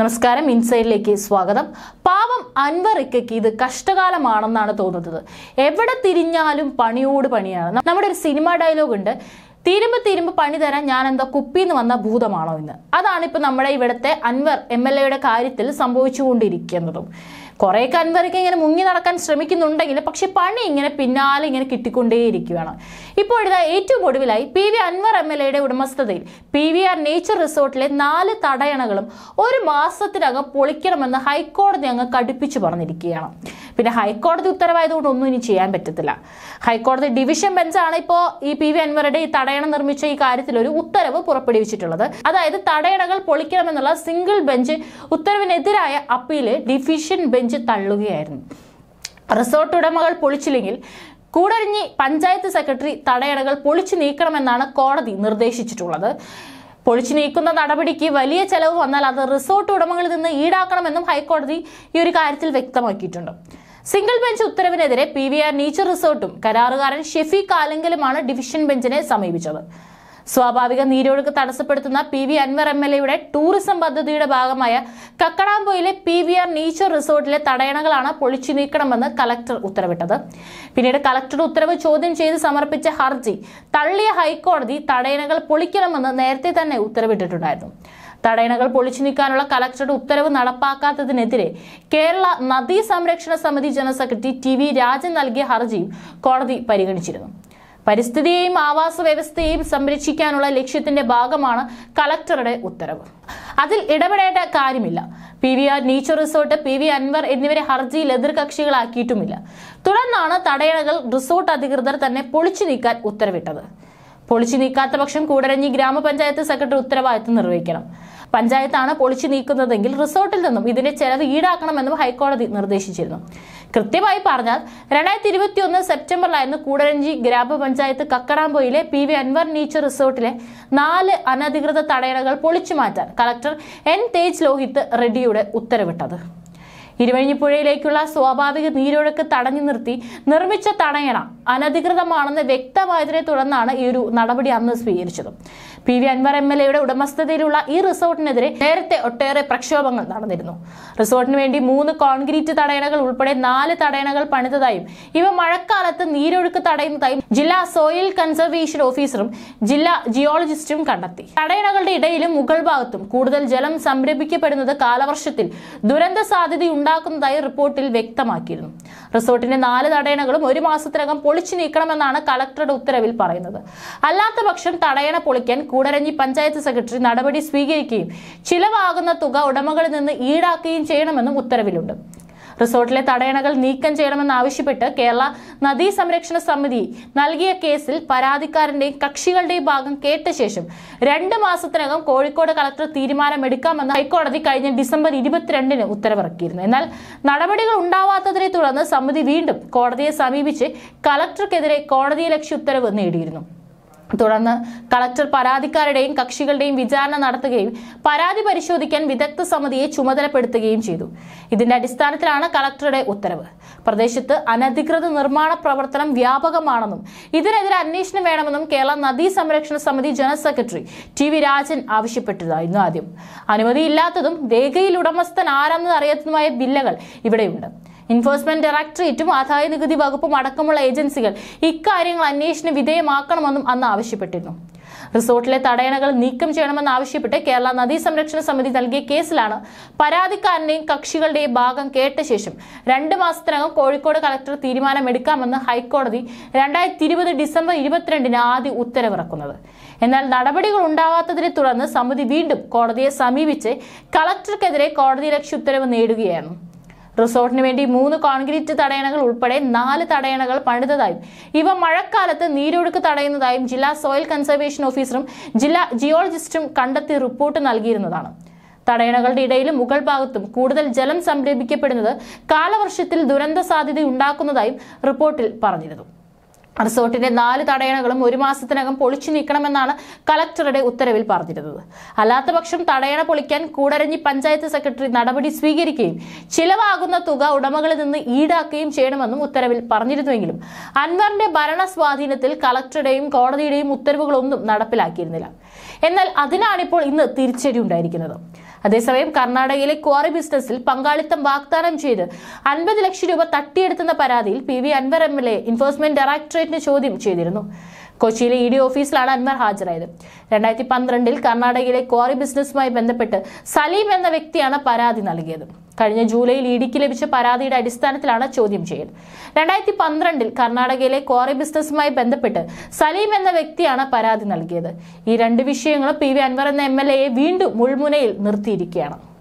നമസ്കാരം ഇൻസൈഡിലേക്ക് സ്വാഗതം പാവം അൻവർ ഇക്കയ്ക്ക് ഇത് കഷ്ടകാലമാണെന്നാണ് തോന്നുന്നത് എവിടെ തിരിഞ്ഞാലും പണിയോട് പണിയാണ് നമ്മുടെ ഒരു സിനിമ ഡയലോഗ് ഉണ്ട് തിരുമ്പ് തിരുമ്പ് പണി തരാൻ ഞാൻ എന്താ കുപ്പിന്ന് വന്ന ഭൂതമാണോ എന്ന് അതാണ് ഇപ്പം നമ്മുടെ ഇവിടുത്തെ അൻവർ എം എൽ എയുടെ കാര്യത്തിൽ സംഭവിച്ചുകൊണ്ടിരിക്കുന്നതും കുറേയൊക്കെ അൻവർക്ക് ഇങ്ങനെ മുങ്ങി നടക്കാൻ ശ്രമിക്കുന്നുണ്ടെങ്കിൽ പക്ഷെ പണി ഇങ്ങനെ പിന്നാലെ ഇങ്ങനെ കിട്ടിക്കൊണ്ടേയിരിക്കുകയാണ് ഇപ്പോഴത്തെ ഏറ്റവും ഒടുവിലായി P V Anvar M L എയുടെ ഉടമസ്ഥതയിൽ പി വി ആർ നേച്ചർ റിസോർട്ടിലെ നാല് തടയണകളും ഒരു മാസത്തിനകം പൊളിക്കണമെന്ന് ഹൈക്കോടതി അങ്ങ് കടുപ്പിച്ചു പറഞ്ഞിരിക്കുകയാണ് പിന്നെ ഹൈക്കോടതി ഉത്തരവായതുകൊണ്ട് ഒന്നും ഇനി ചെയ്യാൻ പറ്റത്തില്ല ഹൈക്കോടതി ഡിവിഷൻ ബെഞ്ചാണ് ഇപ്പോൾ ഈ പി വി അൻവറുടെ ഈ തടയണ നിർമ്മിച്ച ഈ കാര്യത്തിൽ ഒരു ഉത്തരവ് പുറപ്പെടുവിച്ചിട്ടുള്ളത് അതായത് തടയണകൾ പൊളിക്കണമെന്നുള്ള സിംഗിൾ ബെഞ്ച് ഉത്തരവിനെതിരായ അപ്പീല് ഡിവിഷൻ ബെഞ്ച് തള്ളുകയായിരുന്നു റിസോർട്ട് ഉടമകൾ പൊളിച്ചില്ലെങ്കിൽ കൂടരിഞ്ഞി പഞ്ചായത്ത് സെക്രട്ടറി തടയണകൾ പൊളിച്ചു നീക്കണമെന്നാണ് കോടതി നിർദ്ദേശിച്ചിട്ടുള്ളത് പൊളിച്ചു നീക്കുന്ന നടപടിക്ക് വലിയ ചെലവ് വന്നാൽ അത് റിസോർട്ട് ഉടമകളിൽ നിന്ന് ഈടാക്കണമെന്നും ഹൈക്കോടതി ഈ ഒരു കാര്യത്തിൽ വ്യക്തമാക്കിയിട്ടുണ്ട് സിംഗിൾ ബെഞ്ച് ഉത്തരവിനെതിരെ പി വി ആർ നീച്ചർ റിസോർട്ടും കരാറുകാരൻ ഷെഫീഖ് ആലെങ്കിലുമാണ് ഡിവിഷൻ ബെഞ്ചിനെ സമീപിച്ചത് സ്വാഭാവിക നീരൊഴുക്ക് തടസ്സപ്പെടുത്തുന്ന P V Anvar M L എയുടെ ടൂറിസം പദ്ധതിയുടെ ഭാഗമായ കക്കടാംബോയിലെ പി വി ആർ നീച്ചർ റിസോർട്ടിലെ തടയണകളാണ് പൊളിച്ചു നീക്കണമെന്ന് കലക്ടർ ഉത്തരവിട്ടത് പിന്നീട് കലക്ടർ ഉത്തരവ് ചോദ്യം ചെയ്ത് സമർപ്പിച്ച ഹർജി തള്ളിയ ഹൈക്കോടതി തടയണകൾ പൊളിക്കണമെന്ന് നേരത്തെ തന്നെ ഉത്തരവിട്ടിട്ടുണ്ടായിരുന്നു തടയണകൾ പൊളിച്ചു നീക്കാനുള്ള കലക്ടറുടെ ഉത്തരവ് നടപ്പാക്കാത്തതിനെതിരെ കേരള നദീ സംരക്ഷണ സമിതി general secretary T V Rajan നൽകിയ ഹർജിയും കോടതി പരിഗണിച്ചിരുന്നു പരിസ്ഥിതിയെയും ആവാസ വ്യവസ്ഥയെയും സംരക്ഷിക്കാനുള്ള ലക്ഷ്യത്തിന്റെ ഭാഗമാണ് കളക്ടറുടെ ഉത്തരവ് അതിൽ ഇടപെടേണ്ട കാര്യമില്ല P V R nature resort P V Anvar എന്നിവരെ ഹർജിയിൽ എതിർകക്ഷികളാക്കിയിട്ടുമില്ല തുടർന്നാണ് തടയണകൾ റിസോർട്ട് അധികൃതർ തന്നെ പൊളിച്ചു നീക്കാൻ ഉത്തരവിട്ടത് പൊളിച്ചു നീക്കാത്ത പക്ഷം കൂടരഞ്ഞി ഗ്രാമപഞ്ചായത്ത് സെക്രട്ടറി ഉത്തരവാദിത്തം നിർവഹിക്കണം പഞ്ചായത്താണ് പൊളിച്ചു നീക്കുന്നതെങ്കിൽ റിസോർട്ടിൽ നിന്നും ഇതിന്റെ ചെലവ് ഈടാക്കണമെന്നും ഹൈക്കോടതി നിർദ്ദേശിച്ചിരുന്നു കൃത്യമായി പറഞ്ഞാൽ രണ്ടായിരത്തി ഇരുപത്തി ഒന്ന് സെപ്റ്റംബറിലായിരുന്നു കൂടരഞ്ചി ഗ്രാമപഞ്ചായത്ത് കക്കടാമ്പോയിലെ പി വി അൻവർ നീച്ചർ റിസോർട്ടിലെ നാല് അനധികൃത തടയണകൾ പൊളിച്ചു മാറ്റാൻ കളക്ടർ എൻ തേജ് ലോഹിത് റെഡ്ഡിയുടെ ഉത്തരവിട്ടത് ഇരുവഴിഞ്ഞിപ്പുഴയിലേക്കുള്ള സ്വാഭാവിക നീരൊഴുക്ക് തടഞ്ഞു നിർത്തി നിർമ്മിച്ച തടയണ അനധികൃതമാണെന്ന് വ്യക്തമായതിനെ തുടർന്നാണ് ഈ ഒരു നടപടി അന്ന് സ്വീകരിച്ചത് P V Anvar M L എയുടെ ഉടമസ്ഥതയിലുള്ള ഈ റിസോർട്ടിനെതിരെ നേരത്തെ ഒട്ടേറെ പ്രക്ഷോഭങ്ങൾ നടന്നിരുന്നു റിസോർട്ടിന് വേണ്ടി മൂന്ന് കോൺക്രീറ്റ് തടയണകൾ ഉൾപ്പെടെ നാല് തടയണകൾ പണിതതായും ഇവ മഴക്കാലത്ത് നീരൊഴുക്ക് തടയുന്നതായും ജില്ലാ സോയിൽ കൺസർവേഷൻ ഓഫീസറും ജില്ലാ ജിയോളജിസ്റ്റും കണ്ടെത്തി തടയണകളുടെ ഇടയിലും മുകൾ ഭാഗത്തും കൂടുതൽ ജലം സംരംഭിക്കപ്പെടുന്നത് കാലവർഷത്തിൽ ദുരന്ത ഉണ്ടാക്കുന്നതായി റിപ്പോർട്ടിൽ വ്യക്തമാക്കിയിരുന്നു റിസോർട്ടിന്റെ നാല് തടയണകളും ഒരു മാസത്തിനകം പൊളിച്ചു നീക്കണമെന്നാണ് കളക്ടറുടെ ഉത്തരവിൽ പറയുന്നത് അല്ലാത്ത പക്ഷം തടയണ പൊളിക്കാൻ കൂടരഞ്ഞി പഞ്ചായത്ത് സെക്രട്ടറി നടപടി സ്വീകരിക്കുകയും ചിലവാകുന്ന തുക ഉടമകളിൽ നിന്ന് ഈടാക്കുകയും ചെയ്യണമെന്നും ഉത്തരവിലുണ്ട് റിസോർട്ടിലെ തടയണകൾ നീക്കം ചെയ്യണമെന്നാവശ്യപ്പെട്ട് കേരള നദീ സംരക്ഷണ സമിതി നൽകിയ കേസിൽ പരാതിക്കാരന്റെയും കക്ഷികളുടെയും ഭാഗം കേട്ട ശേഷം രണ്ട് മാസത്തിനകം കോഴിക്കോട് കളക്ടർ തീരുമാനമെടുക്കാമെന്ന് ഹൈക്കോടതി കഴിഞ്ഞ ഡിസംബർ ഇരുപത്തിരണ്ടിന് ഉത്തരവിറക്കിയിരുന്നു എന്നാൽ നടപടികൾ ഉണ്ടാവാത്തതിനെ തുടർന്ന് സമിതി വീണ്ടും കോടതിയെ സമീപിച്ച് കളക്ടർക്കെതിരെ കോടതിയലക്ഷ്യ ഉത്തരവ് നേടിയിരുന്നു തുടർന്ന് കളക്ടർ പരാതിക്കാരുടെയും കക്ഷികളുടെയും വിചാരണ നടത്തുകയും പരാതി പരിശോധിക്കാൻ വിദഗ്ധ സമിതിയെ ചുമതലപ്പെടുത്തുകയും ചെയ്തു ഇതിന്റെ അടിസ്ഥാനത്തിലാണ് കളക്ടറുടെ ഉത്തരവ് പ്രദേശത്ത് അനധികൃത നിർമ്മാണ പ്രവർത്തനം വ്യാപകമാണെന്നും ഇതിനെതിരെ അന്വേഷണം വേണമെന്നും കേരള നദീ സംരക്ഷണ സമിതി general secretary T V Rajan ആവശ്യപ്പെട്ടതായിരുന്നു ആദ്യം അനുമതിയില്ലാത്തതും രേഖയിൽ ഉടമസ്ഥൻ ആരാണെന്ന് ബില്ലുകൾ ഇവിടെയുണ്ട് എൻഫോഴ്സ്മെന്റ് ഡയറക്ടറേറ്റും നികുതി വകുപ്പും അടക്കമുള്ള ഏജൻസികൾ ഇക്കാര്യങ്ങൾ അന്വേഷണ വിധേയമാക്കണമെന്നും അന്ന് ആവശ്യപ്പെട്ടിരുന്നു റിസോർട്ടിലെ തടയണകൾ നീക്കം ചെയ്യണമെന്നാവശ്യപ്പെട്ട് കേരള നദീ സംരക്ഷണ സമിതി നൽകിയ കേസിലാണ് പരാതിക്കാരന്റെയും കക്ഷികളുടെയും ഭാഗം കേട്ട ശേഷം രണ്ട് മാസത്തിനകം കോഴിക്കോട് കളക്ടർ തീരുമാനമെടുക്കാമെന്ന് ഹൈക്കോടതി രണ്ടായിരത്തി ഇരുപത് ഡിസംബർ ഇരുപത്തിരണ്ടിന് ആദ്യ ഉത്തരവിറക്കുന്നത് എന്നാൽ നടപടികൾ ഉണ്ടാവാത്തതിനെ തുടർന്ന് സമിതി വീണ്ടും കോടതിയെ സമീപിച്ച് കളക്ടർക്കെതിരെ കോടതിയലക്ഷ്യ ഉത്തരവ് നേടുകയായിരുന്നു റിസോർട്ടിന് വേണ്ടി മൂന്ന് കോൺക്രീറ്റ് തടയണകൾ ഉൾപ്പെടെ നാല് തടയണകൾ പണിതതായും ഇവ മഴക്കാലത്ത് നീരൊഴുക്ക് തടയുന്നതായും ജില്ലാ സോയിൽ കൺസർവേഷൻ ഓഫീസറും ജില്ലാ ജിയോളജിസ്റ്റും കണ്ടെത്തി റിപ്പോർട്ട് നൽകിയിരുന്നതാണ് തടയണകളുടെ ഇടയിലും മുകൾ ഭാഗത്തും കൂടുതൽ ജലം സംരംഭിക്കപ്പെടുന്നത് കാലവർഷത്തിൽ ദുരന്ത സാധ്യത ഉണ്ടാക്കുന്നതായും റിപ്പോർട്ടിൽ പറഞ്ഞിരുന്നു റിസോർട്ടിന്റെ നാല് തടയണകളും ഒരു മാസത്തിനകം പൊളിച്ചു നീക്കണമെന്നാണ് കലക്ടറുടെ ഉത്തരവിൽ പറഞ്ഞിരുന്നത് അല്ലാത്തപക്ഷം തടയണ പൊളിക്കാൻ കൂടരഞ്ഞി പഞ്ചായത്ത് സെക്രട്ടറി നടപടി സ്വീകരിക്കുകയും ചിലവാകുന്ന തുക ഉടമകളിൽ നിന്ന് ഈടാക്കുകയും ചെയ്യണമെന്നും ഉത്തരവിൽ പറഞ്ഞിരുന്നുവെങ്കിലും അൻവറിന്റെ ഭരണ സ്വാധീനത്തിൽ കലക്ടറുടെയും കോടതിയുടെയും ഉത്തരവുകളൊന്നും നടപ്പിലാക്കിയിരുന്നില്ല എന്നാൽ അതിനാണിപ്പോൾ ഇന്ന് തിരിച്ചടി ഉണ്ടായിരിക്കുന്നത് അതേസമയം കർണാടകയിലെ ക്വാറി ബിസിനസ്സിൽ പങ്കാളിത്തം വാഗ്ദാനം ചെയ്ത് അൻപത് ലക്ഷം രൂപ തട്ടിയെടുത്തെന്ന പരാതിയിൽ P V Anvar M L A enforcement directorate മജിസ്ട്രേറ്റിന് ചോദ്യം ചെയ്തിരുന്നു കൊച്ചിയിലെ ഇ ഡി ഓഫീസിലാണ് അൻവർ ഹാജരായത് രണ്ടായിരത്തി പന്ത്രണ്ടിൽ കർണാടകയിലെ ക്വാറി ബിസിനസ്സുമായി ബന്ധപ്പെട്ട് സലീം എന്ന വ്യക്തിയാണ് പരാതി നൽകിയത് കഴിഞ്ഞ ജൂലൈയിൽ ഇഡിക്ക് ലഭിച്ച പരാതിയുടെ അടിസ്ഥാനത്തിലാണ് ചോദ്യം ചെയ്യൽ രണ്ടായിരത്തി പന്ത്രണ്ടിൽ കർണാടകയിലെ ക്വാറി ബിസിനസ്സുമായി ബന്ധപ്പെട്ട് സലീം എന്ന വ്യക്തിയാണ് പരാതി നൽകിയത് ഈ രണ്ട് വിഷയങ്ങളും പി വി അൻവർ എന്ന എം എൽ എയെ വീണ്ടും മുൾമുനയിൽ നിർത്തിയിരിക്കുകയാണ്